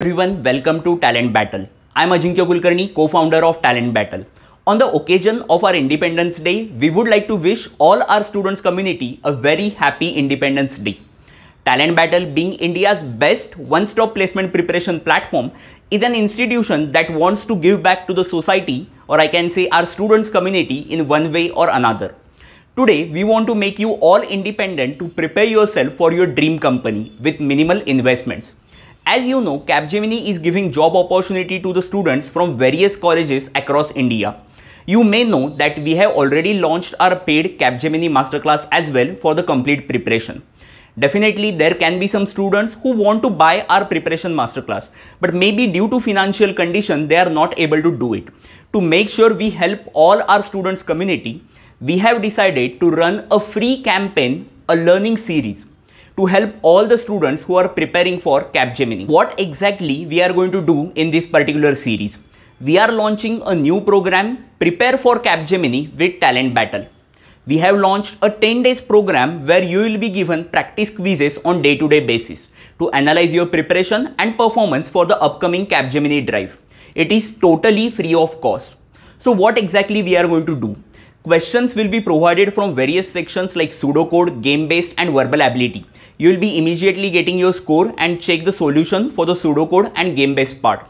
Everyone, welcome to Talent Battle. I'm Ajinkya Kulkarni, co-founder of Talent Battle. On the occasion of our Independence Day, we would like to wish all our students community a very happy Independence Day. Talent Battle being India's best one-stop placement preparation platform is an institution that wants to give back to the society or I can say our students community in one way or another. Today, we want to make you all independent to prepare yourself for your dream company with minimal investments. As you know, Capgemini is giving job opportunity to the students from various colleges across India. You may know that we have already launched our paid Capgemini masterclass as well for the complete preparation. Definitely there can be some students who want to buy our preparation masterclass, but maybe due to financial condition, they are not able to do it. To make sure we help all our students community, we have decided to run a free campaign, a learning series to help all the students who are preparing for Capgemini. What exactly we are going to do in this particular series? We are launching a new program, Prepare for Capgemini with Talent Battle. We have launched a 10 days program where you will be given practice quizzes on day-to-day -day basis to analyze your preparation and performance for the upcoming Capgemini drive. It is totally free of cost. So what exactly we are going to do? Questions will be provided from various sections like pseudocode, game-based and verbal ability you will be immediately getting your score and check the solution for the pseudocode and game-based part.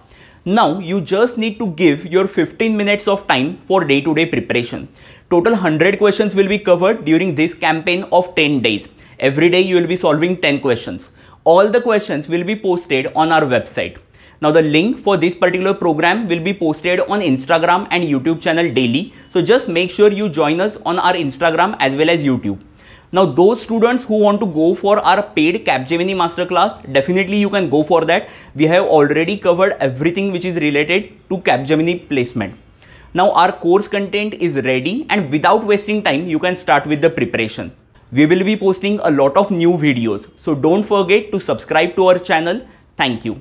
Now you just need to give your 15 minutes of time for day-to-day -day preparation. Total 100 questions will be covered during this campaign of 10 days. Every day you will be solving 10 questions. All the questions will be posted on our website. Now the link for this particular program will be posted on Instagram and YouTube channel daily. So just make sure you join us on our Instagram as well as YouTube. Now those students who want to go for our paid Capgemini masterclass, definitely you can go for that. We have already covered everything which is related to Capgemini placement. Now our course content is ready and without wasting time, you can start with the preparation. We will be posting a lot of new videos. So don't forget to subscribe to our channel. Thank you.